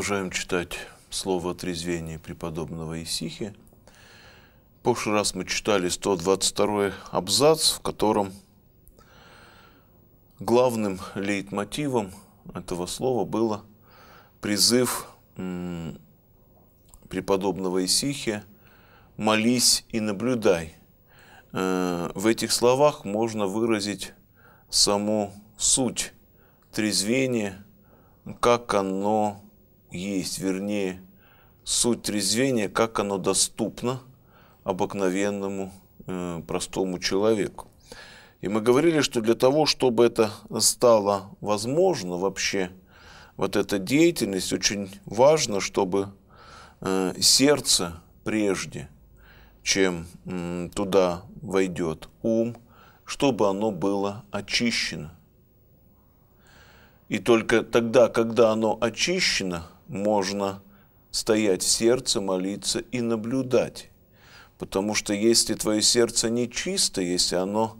Продолжаем читать слово трезвения преподобного Исихи. В прошлый раз мы читали 122 абзац, в котором главным лейтмотивом этого слова было призыв преподобного Исихи «молись и наблюдай». Э, в этих словах можно выразить саму суть трезвения, как оно есть, вернее, суть трезвения, как оно доступно обыкновенному э, простому человеку. И мы говорили, что для того, чтобы это стало возможно вообще, вот эта деятельность, очень важно, чтобы э, сердце прежде, чем туда войдет ум, чтобы оно было очищено. И только тогда, когда оно очищено – можно стоять в сердце, молиться и наблюдать. Потому что если твое сердце не чисто, если оно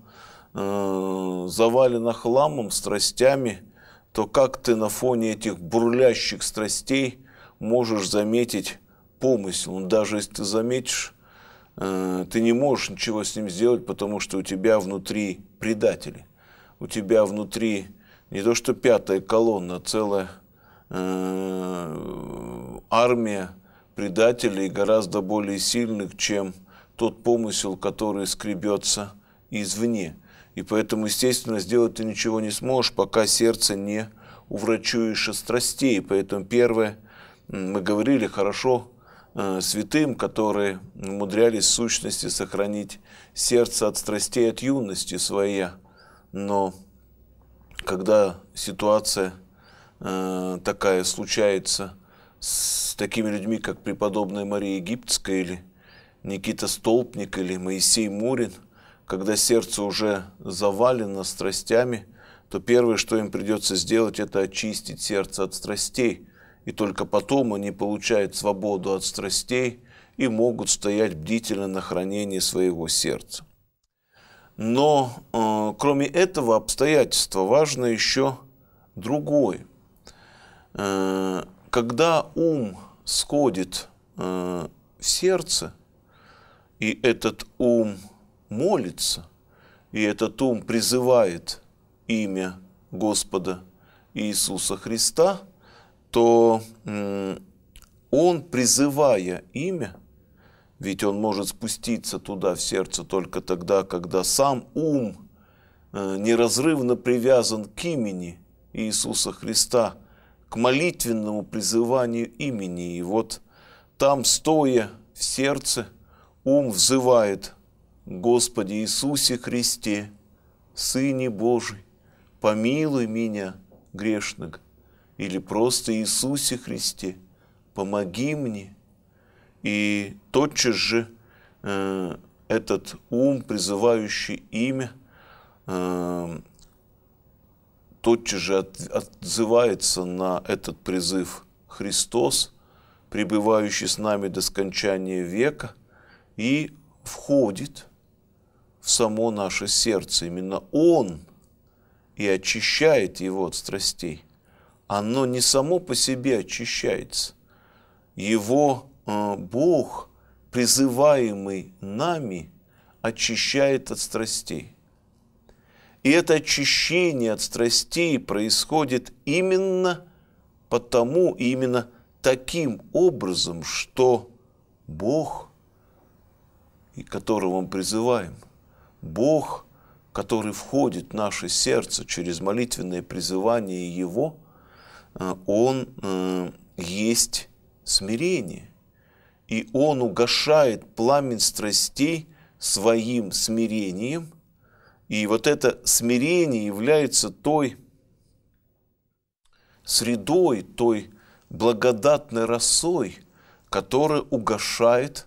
э, завалено хламом, страстями, то как ты на фоне этих бурлящих страстей можешь заметить помысел? Ну, даже если ты заметишь, э, ты не можешь ничего с ним сделать, потому что у тебя внутри предатели. У тебя внутри не то что пятая колонна, а целая Э, армия предателей гораздо более сильных, чем тот помысел, который скребется извне. И поэтому, естественно, сделать ты ничего не сможешь, пока сердце не уврачуешь от страстей. Поэтому первое, мы говорили хорошо э, святым, которые умудрялись в сущности сохранить сердце от страстей от юности своя. Но когда ситуация э, такая случается с такими людьми, как преподобная Мария Египетская или Никита Столпник или Моисей Мурин, когда сердце уже завалено страстями, то первое, что им придется сделать, это очистить сердце от страстей. И только потом они получают свободу от страстей и могут стоять бдительно на хранении своего сердца. Но э, кроме этого обстоятельства важно еще другое. Э, когда ум сходит в э, сердце, и этот ум молится, и этот ум призывает имя Господа Иисуса Христа, то он, призывая имя, ведь он может спуститься туда, в сердце, только тогда, когда сам ум э, неразрывно привязан к имени Иисуса Христа – к молитвенному призыванию имени. И вот там, стоя в сердце, ум взывает «Господи Иисусе Христе, Сыне Божий, помилуй меня, грешных» или просто Иисусе Христе, помоги мне. И тотчас же э, этот ум, призывающий имя, э, тотчас же от, отзывается на этот призыв Христос, пребывающий с нами до скончания века, и входит в само наше сердце. Именно Он и очищает его от страстей. Оно не само по себе очищается. Его э, Бог, призываемый нами, очищает от страстей. И это очищение от страстей происходит именно потому, именно таким образом, что Бог, и которого мы призываем, Бог, который входит в наше сердце через молитвенное призывание Его, э, Он э, есть смирение. И Он угашает пламень страстей своим смирением – и вот это смирение является той средой, той благодатной росой, которая угошает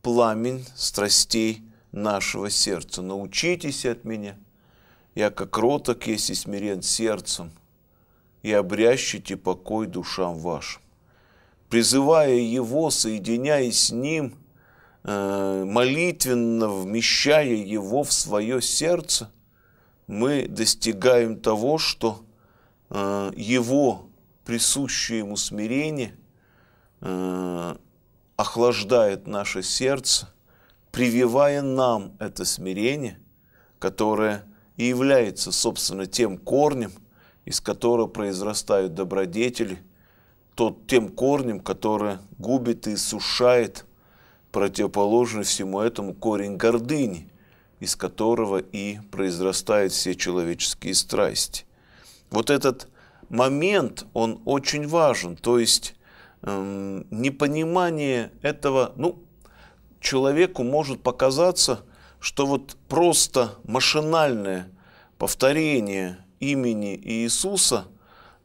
пламень страстей нашего сердца. Научитесь от меня, я как роток есть и смирен сердцем, и обрящите покой душам вашим. Призывая Его, соединяясь с Ним – Э, молитвенно вмещая его в свое сердце, мы достигаем того, что э, его присущее ему смирение э, охлаждает наше сердце, прививая нам это смирение, которое и является, собственно, тем корнем, из которого произрастают добродетели, тот тем корнем, который губит и сушает Противоположный всему этому корень гордыни, из которого и произрастают все человеческие страсти. Вот этот момент, он очень важен, то есть эм, непонимание этого, ну, человеку может показаться, что вот просто машинальное повторение имени Иисуса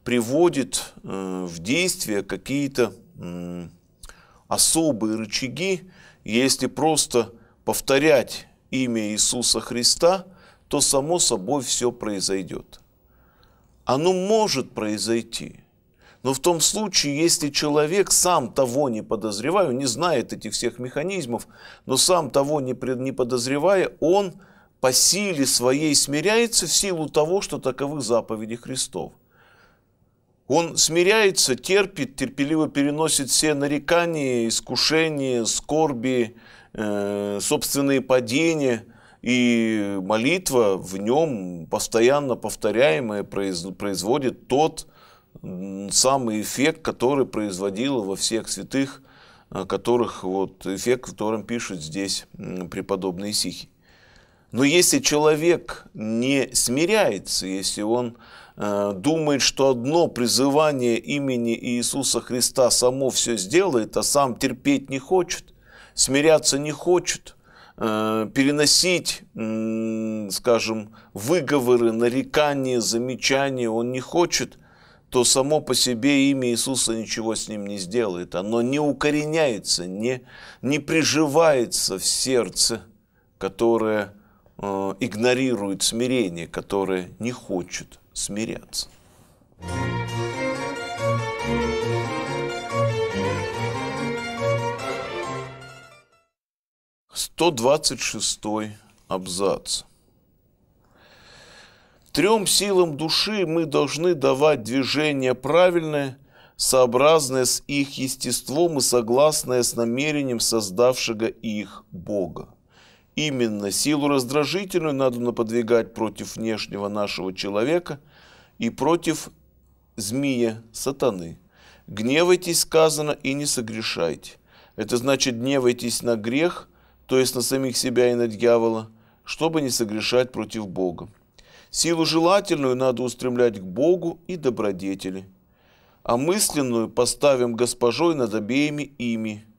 приводит э, в действие какие-то э, особые рычаги, если просто повторять имя Иисуса Христа, то само собой все произойдет. Оно может произойти, но в том случае, если человек сам того не подозревая, не знает этих всех механизмов, но сам того не, пред не подозревая, он по силе своей смиряется в силу того, что таковы заповеди Христов – он смиряется, терпит, терпеливо переносит все нарекания, искушения, скорби, э, собственные падения. И молитва в нем, постоянно повторяемая, производит тот самый эффект, который производила во всех святых, которых вот эффект, которым пишут здесь преподобные сихи. Но если человек не смиряется, если он Э, думает, что одно призывание имени Иисуса Христа само все сделает, а сам терпеть не хочет, смиряться не хочет, э, переносить, скажем, выговоры, нарекания, замечания он не хочет, то само по себе имя Иисуса ничего с ним не сделает. Оно не укореняется, не, не приживается в сердце, которое э, игнорирует смирение, которое не хочет смиряться. Сто двадцать шестой абзац. Трем силам души мы должны давать движение правильное, сообразное с их естеством и согласное с намерением создавшего их Бога. Именно силу раздражительную надо наподвигать против внешнего нашего человека и против змея сатаны. Гневайтесь, сказано, и не согрешайте. Это значит, гневайтесь на грех, то есть на самих себя и на дьявола, чтобы не согрешать против Бога. Силу желательную надо устремлять к Богу и добродетели, а мысленную поставим госпожой над обеими ими –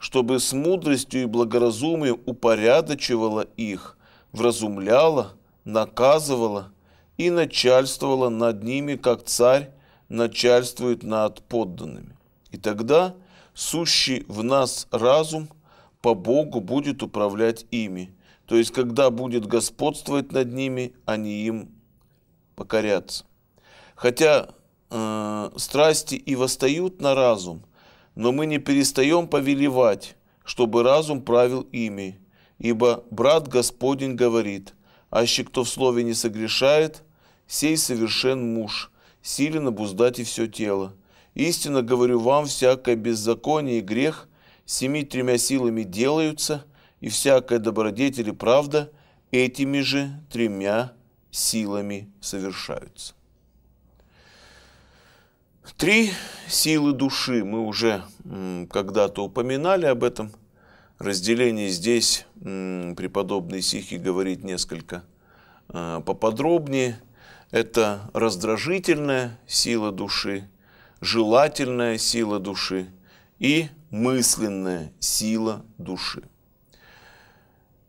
чтобы с мудростью и благоразумием упорядочивала их, вразумляла, наказывала и начальствовала над ними, как царь начальствует над подданными. И тогда сущий в нас разум по Богу будет управлять ими, то есть когда будет господствовать над ними, они им покорятся. Хотя э, страсти и восстают на разум – но мы не перестаем повелевать, чтобы разум правил ими. Ибо брат Господень говорит, аще кто в слове не согрешает, сей совершен муж, силен обуздать и все тело. Истинно говорю вам, всякое беззаконие и грех семи тремя силами делаются, и всякая добродетель и правда этими же тремя силами совершаются. Три силы души мы уже когда-то упоминали об этом. разделении. здесь преподобный Сихи говорит несколько а, поподробнее. Это раздражительная сила души, желательная сила души и мысленная сила души.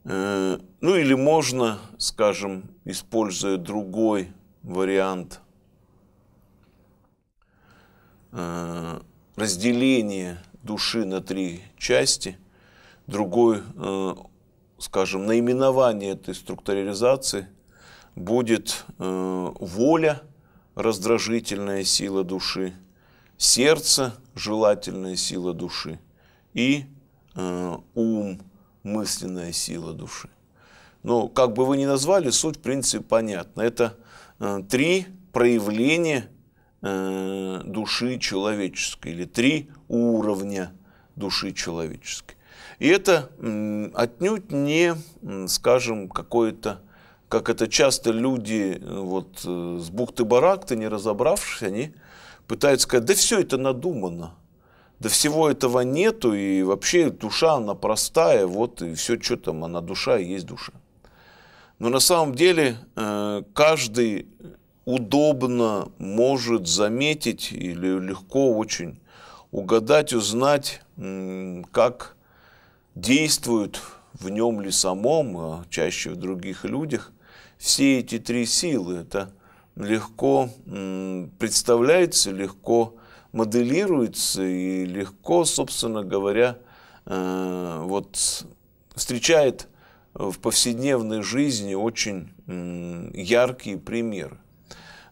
Э, ну или можно, скажем, используя другой вариант Э, разделение души на три части, другой, э, скажем, наименование этой структуризации будет э, воля, раздражительная сила души, сердце, желательная сила души и ум, мысленная сила души. Но как бы вы ни назвали, суть в принципе понятна. Это три проявления Э, души человеческой или три уровня души человеческой. И это отнюдь не, скажем, какое-то, как это часто люди э, вот э, с бухты-баракты, не разобравшись, они пытаются сказать, да все это надумано, да всего этого нету, и вообще душа, она простая, вот и все, что там, она душа и есть душа. Но на самом деле каждый удобно может заметить или легко очень угадать, узнать, как действуют в нем ли самом, а чаще в других людях, все эти три силы. Это легко представляется, легко моделируется и легко, собственно говоря, э, вот встречает в повседневной жизни очень яркие примеры.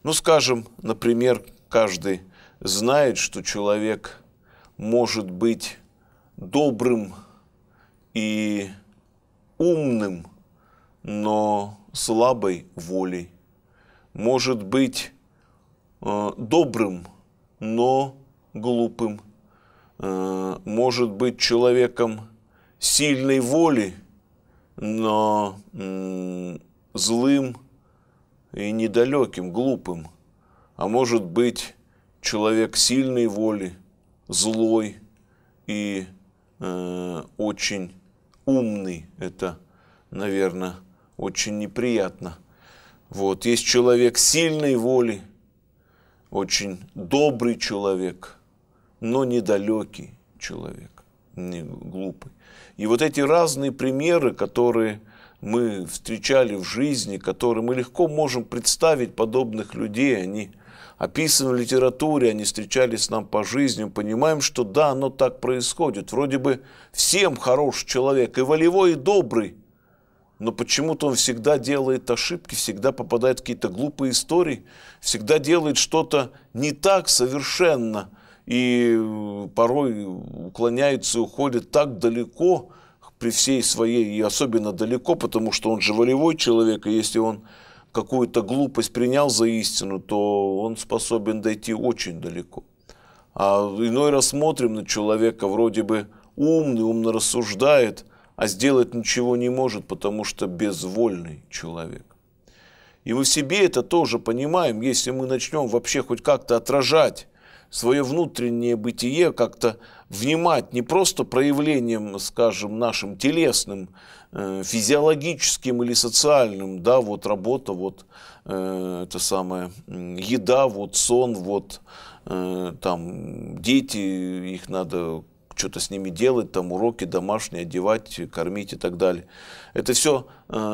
Ну, скажем, например, каждый знает, что человек может быть добрым и умным, но слабой волей. Может быть э, добрым, но глупым. Э, может быть человеком сильной воли, но э, злым, и недалеким, глупым, а может быть человек сильной воли, злой и э, очень умный. Это, наверное, очень неприятно. Вот, есть человек сильной воли, очень добрый человек, но недалекий человек, не глупый. И вот эти разные примеры, которые мы встречали в жизни, которые мы легко можем представить подобных людей, они описаны в литературе, они встречались нам по жизни, мы понимаем, что да, оно так происходит. Вроде бы всем хороший человек, и волевой, и добрый, но почему-то он всегда делает ошибки, всегда попадает в какие-то глупые истории, всегда делает что-то не так совершенно, и э, порой уклоняется уходит так далеко, при всей своей, и особенно далеко, потому что он же волевой человек, и если он какую-то глупость принял за истину, то он способен дойти очень далеко. А иной раз смотрим на человека, вроде бы умный, умно рассуждает, а сделать ничего не может, потому что безвольный человек. И мы в себе это тоже понимаем, если мы начнем вообще хоть как-то отражать свое внутреннее бытие, как-то внимать не просто проявлением, скажем, нашим телесным, э, физиологическим или социальным, да, вот работа, вот э, это самое, еда, вот сон, вот э, там дети, их надо что-то с ними делать, там уроки домашние, одевать, кормить и так далее. Это все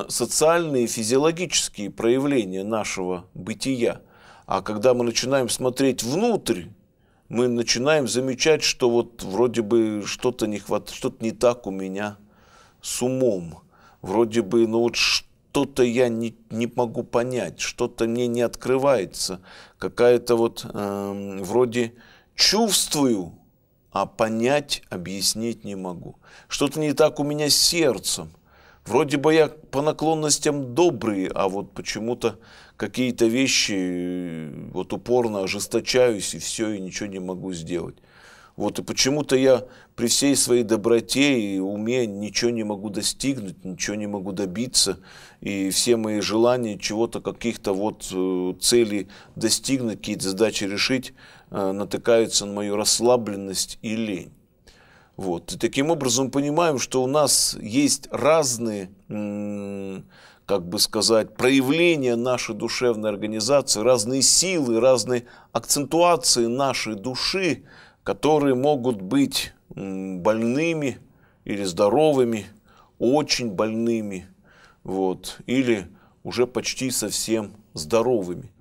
социальные, физиологические проявления нашего бытия. А когда мы начинаем смотреть внутрь мы начинаем замечать, что вот вроде бы что-то не хватает, что-то не так у меня с умом. Вроде бы, ну вот что-то я не, не могу понять, что-то мне не открывается. Какая-то вот э, вроде чувствую, а понять, объяснить не могу. Что-то не так у меня с сердцем. Вроде бы я по наклонностям добрый, а вот почему-то какие-то вещи э, вот упорно ожесточаюсь и все, и ничего не могу сделать. Вот и почему-то я при всей своей доброте и уме ничего не могу достигнуть, ничего не могу добиться. И все мои желания чего-то, каких-то вот э, целей достигнуть, какие-то задачи решить, э, натыкаются на мою расслабленность и лень. Вот. И таким образом понимаем, что у нас есть разные как бы сказать, проявление нашей душевной организации, разные силы, разные акцентуации нашей души, которые могут быть больными или здоровыми, очень больными, вот, или уже почти совсем здоровыми.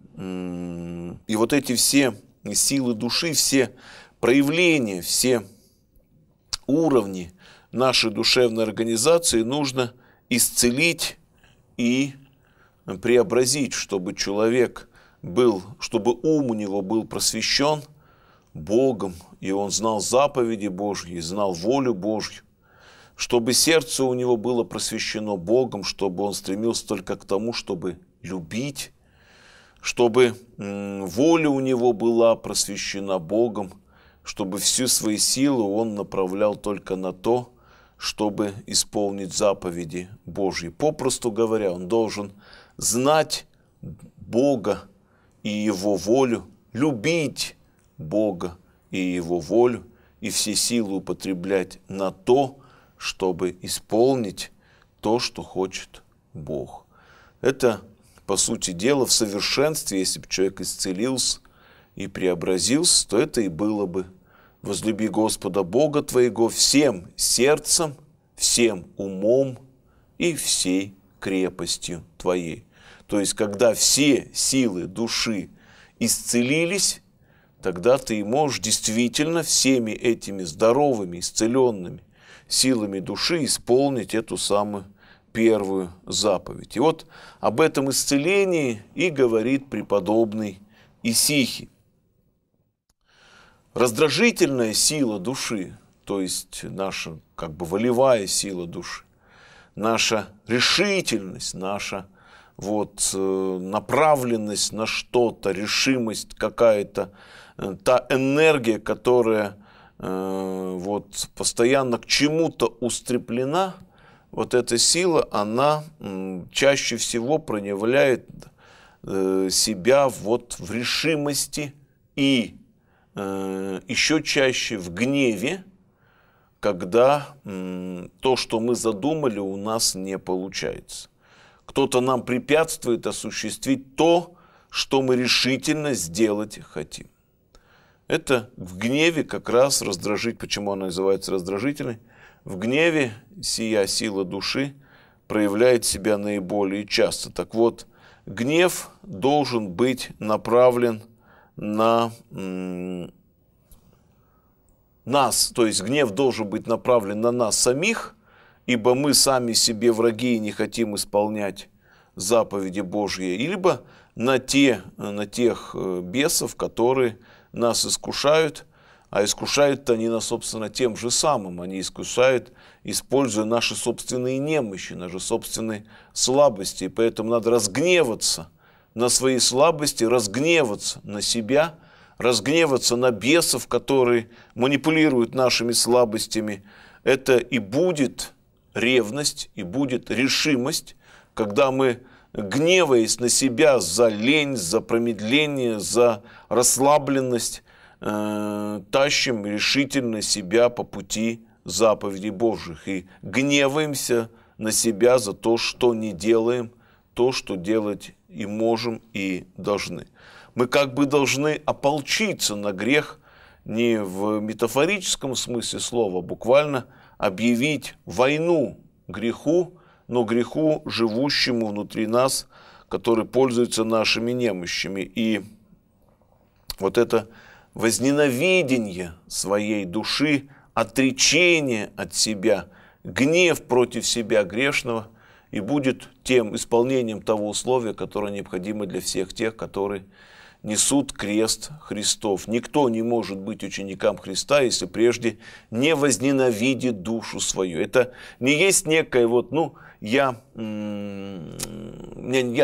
И вот эти все силы души, все проявления, все уровни нашей душевной организации нужно исцелить и преобразить, чтобы человек был, чтобы ум у него был просвещен Богом, и он знал заповеди Божьи, знал волю Божью, чтобы сердце у него было просвещено Богом, чтобы он стремился только к тому, чтобы любить, чтобы воля у него была просвещена Богом, чтобы всю свои силы он направлял только на то, чтобы исполнить заповеди Божьи. Попросту говоря, он должен знать Бога и Его волю, любить Бога и Его волю, и все силы употреблять на то, чтобы исполнить то, что хочет Бог. Это, по сути дела, в совершенстве, если бы человек исцелился и преобразился, то это и было бы Возлюби Господа Бога твоего всем сердцем, всем умом и всей крепостью твоей. То есть, когда все силы души исцелились, тогда ты можешь действительно всеми этими здоровыми, исцеленными силами души исполнить эту самую первую заповедь. И вот об этом исцелении и говорит преподобный Исихи раздражительная сила души, то есть наша как бы волевая сила души, наша решительность, наша вот э, направленность на что-то, решимость какая-то, э, та энергия, которая э, вот постоянно к чему-то устреплена, вот эта сила, она чаще всего проявляет себя вот в решимости и Э, еще чаще в гневе, когда то, что мы задумали, у нас не получается. Кто-то нам препятствует осуществить то, что мы решительно сделать хотим. Это в гневе как раз раздражить, почему она называется раздражительной. В гневе сия сила души проявляет себя наиболее часто. Так вот, гнев должен быть направлен – на нас, то есть гнев должен быть направлен на нас самих, ибо мы сами себе враги и не хотим исполнять заповеди Божьи, либо на, те, на тех э, бесов, которые нас искушают, а искушают-то они нас, собственно, тем же самым. Они искушают, используя наши собственные немощи, наши собственные слабости. И поэтому надо разгневаться – на свои слабости, разгневаться на себя, разгневаться на бесов, которые манипулируют нашими слабостями. Это и будет ревность, и будет решимость, когда мы, гневаясь на себя за лень, за промедление, за расслабленность, э, тащим решительно себя по пути заповедей Божьих и гневаемся на себя за то, что не делаем – то, что делать и можем, и должны. Мы как бы должны ополчиться на грех не в метафорическом смысле слова, буквально объявить войну греху, но греху, живущему внутри нас, который пользуется нашими немощами. И вот это возненавидение своей души, отречение от себя, гнев против себя грешного – и будет тем исполнением того условия, которое необходимо для всех тех, которые несут крест Христов. Никто не может быть учеником Христа, если прежде не возненавидит душу свою. Это не есть некое вот, ну, я, я, я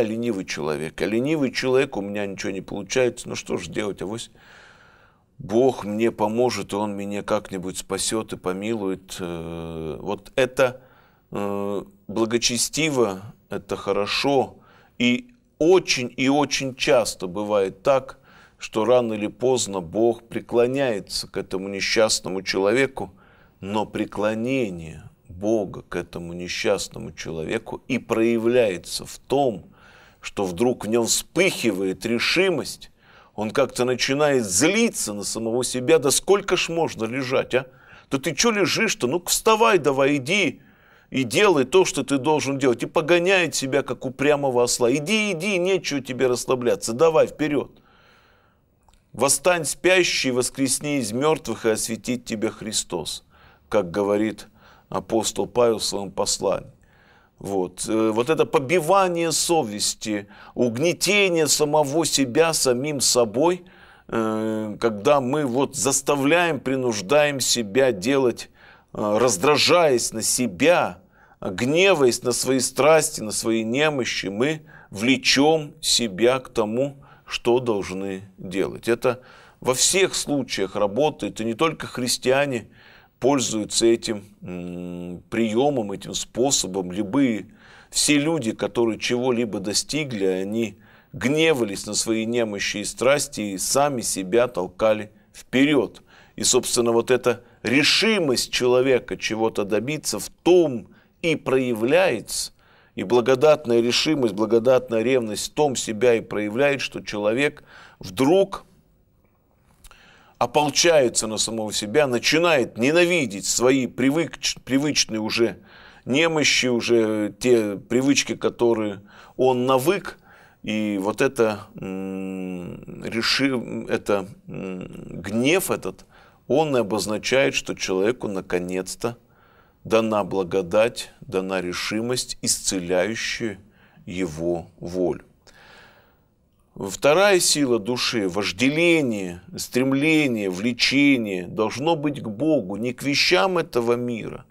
ленивый человек, а ленивый человек, у меня ничего не получается, ну что же делать, авось Бог мне поможет, и Он меня как-нибудь спасет и помилует. Э, вот это Э, благочестиво, это хорошо. И очень и очень часто бывает так, что рано или поздно Бог преклоняется к этому несчастному человеку, но преклонение Бога к этому несчастному человеку и проявляется в том, что вдруг в нем вспыхивает решимость, он как-то начинает злиться на самого себя, да сколько ж можно лежать, а? Да ты что лежишь-то? Ну-ка вставай давай, иди, и делай то, что ты должен делать. И погоняет себя, как упрямого осла. Иди, иди, нечего тебе расслабляться, давай вперед. Восстань спящий, воскресни из мертвых и осветит тебя Христос, как говорит апостол Павел в своем послании. Вот. Э, вот это побивание совести, угнетение самого себя самим собой, э, когда мы вот заставляем, принуждаем себя делать Э, раздражаясь на себя, гневаясь на свои страсти, на свои немощи, мы влечем себя к тому, что должны делать. Это во всех случаях работает, и не только христиане пользуются этим приемом, этим способом. Любые, все люди, которые чего-либо достигли, они гневались на свои немощи и страсти и сами себя толкали вперед – и, собственно, вот эта решимость человека чего-то добиться в том и проявляется, и благодатная решимость, благодатная ревность в том себя и проявляет, что человек вдруг ополчается на самого себя, начинает ненавидеть свои привык, привычные уже немощи, уже те привычки, которые он навык, и вот это, решим это гнев этот, он обозначает, что человеку наконец-то дана благодать, дана решимость, исцеляющая его волю. Вторая сила души, вожделение, стремление, влечение должно быть к Богу, не к вещам этого мира.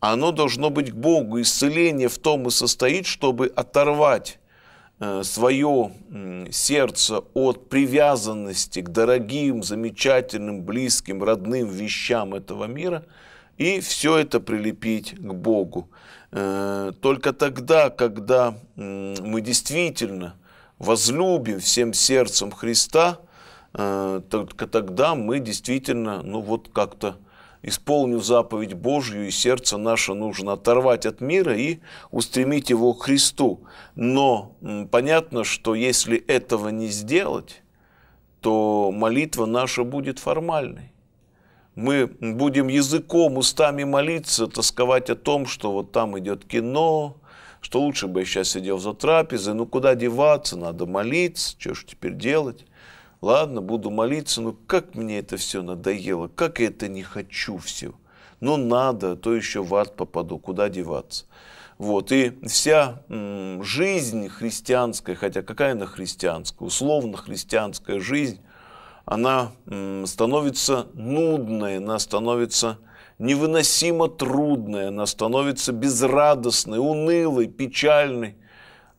Оно должно быть к Богу. Исцеление в том и состоит, чтобы оторвать Э, свое сердце от привязанности к дорогим, замечательным, близким, родным вещам этого мира и все это прилепить к Богу. Э, только тогда, когда мы действительно возлюбим всем сердцем Христа, э, только тогда мы действительно, ну вот как-то исполнив заповедь Божью, и сердце наше нужно оторвать от мира и устремить его к Христу. Но понятно, что если этого не сделать, то молитва наша будет формальной. Мы будем языком, устами молиться, тосковать о том, что вот там идет кино, что лучше бы я сейчас сидел за трапезой, ну куда деваться, надо молиться, что ж теперь делать ладно, буду молиться, но как мне это все надоело, как я это не хочу все. но надо, а то еще в ад попаду, куда деваться. Вот, и вся жизнь христианская, хотя какая она христианская, условно христианская жизнь, она становится нудной, она становится невыносимо трудной, она становится безрадостной, унылой, печальной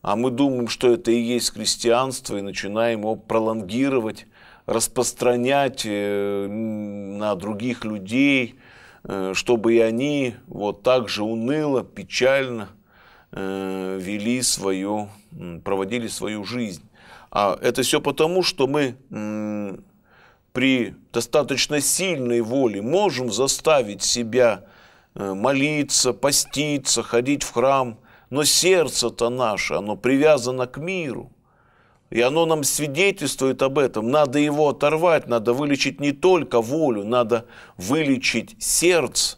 а мы думаем, что это и есть христианство, и начинаем его пролонгировать, распространять э, на других людей, э, чтобы и они вот так же уныло, печально э, вели свою, проводили свою жизнь. А это все потому, что мы при достаточно сильной воле можем заставить себя молиться, поститься, ходить в храм, но сердце-то наше, оно привязано к миру. И оно нам свидетельствует об этом. Надо его оторвать, надо вылечить не только волю, надо вылечить сердце.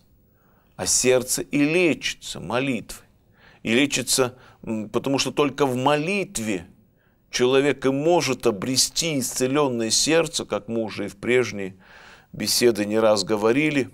А сердце и лечится молитвой. И лечится, потому что только в молитве человек и может обрести исцеленное сердце, как мы уже и в прежней беседы не раз говорили.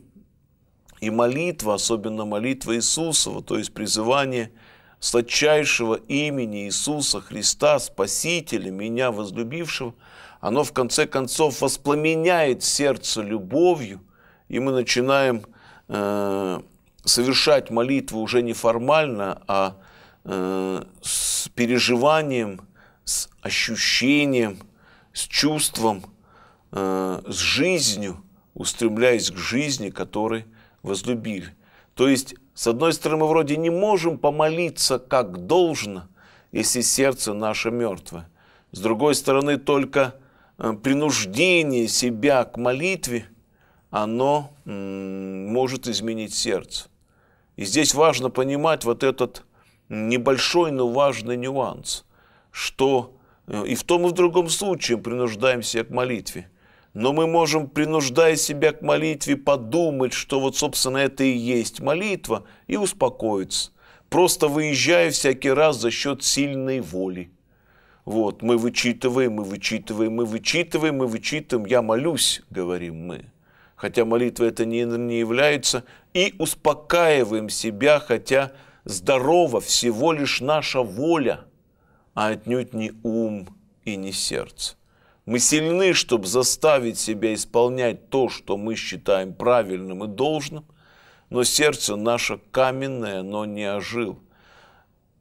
И молитва, особенно молитва Иисусова, то есть призывание сладчайшего имени Иисуса Христа, Спасителя, меня возлюбившего, оно в конце концов воспламеняет сердце любовью, и мы начинаем э, совершать молитву уже не формально, а э, с переживанием, с ощущением, с чувством, э, с жизнью, устремляясь к жизни, которой возлюбили. То есть с одной стороны, мы вроде не можем помолиться как должно, если сердце наше мертвое. С другой стороны, только э, принуждение себя к молитве, оно может изменить сердце. И здесь важно понимать вот этот небольшой, но важный нюанс, что э, и в том и в другом случае принуждаемся к молитве – но мы можем, принуждая себя к молитве, подумать, что вот, собственно, это и есть молитва, и успокоиться, просто выезжая всякий раз за счет сильной воли. Вот, мы вычитываем, мы вычитываем, мы вычитываем, мы вычитываем, я молюсь, говорим мы. Хотя молитва это не, не является, и успокаиваем себя, хотя здорово всего лишь наша воля, а отнюдь не ум и не сердце. Мы сильны, чтобы заставить себя исполнять то, что мы считаем правильным и должным, но сердце наше каменное, но не ожил.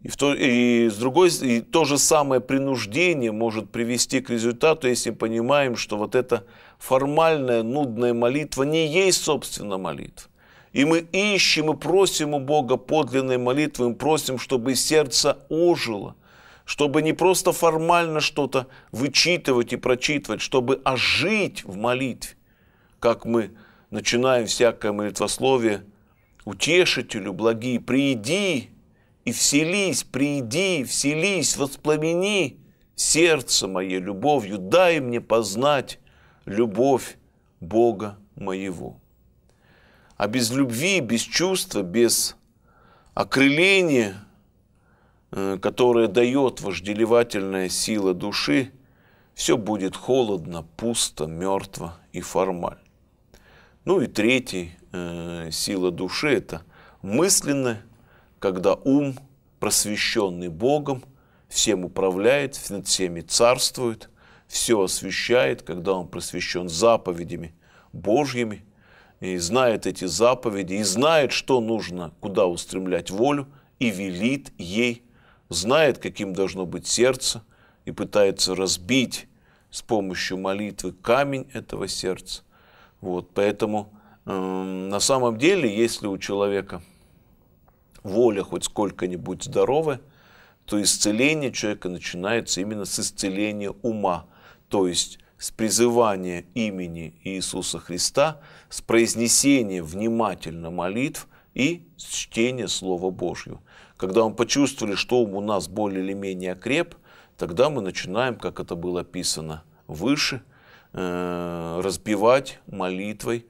И, в то, и, с другой, и то же самое принуждение может привести к результату, если понимаем, что вот эта формальная, нудная молитва не есть, собственно, молитва. И мы ищем и просим у Бога подлинной молитвы, мы просим, чтобы сердце ожило – чтобы не просто формально что-то вычитывать и прочитывать, чтобы ожить в молитве, как мы начинаем всякое молитвословие, утешителю, благи, приди и вселись, прииди, вселись, воспламени сердце мое любовью, дай мне познать любовь Бога моего. А без любви, без чувства, без окрыления – Э, которое дает вожделевательная сила души, все будет холодно, пусто, мертво и формально. Ну и третий э, сила души – это мысленное, когда ум, просвещенный Богом, всем управляет, над всеми царствует, все освещает, когда он просвещен заповедями Божьими, и знает эти заповеди, и знает, что нужно, куда устремлять волю, и велит ей знает, каким должно быть сердце, и пытается разбить с помощью молитвы камень этого сердца. Вот, поэтому э, на самом деле, если у человека воля хоть сколько-нибудь здоровая, то исцеление человека начинается именно с исцеления ума, то есть с призывания имени Иисуса Христа, с произнесения внимательно молитв и с чтения Слова Божьего. Когда мы почувствовали, что ум у нас более или менее окреп, тогда мы начинаем, как это было описано выше, э, разбивать молитвой,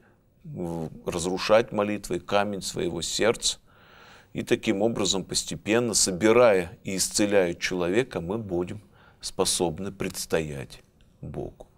разрушать молитвой камень своего сердца. И таким образом, постепенно, собирая и исцеляя человека, мы будем способны предстоять Богу.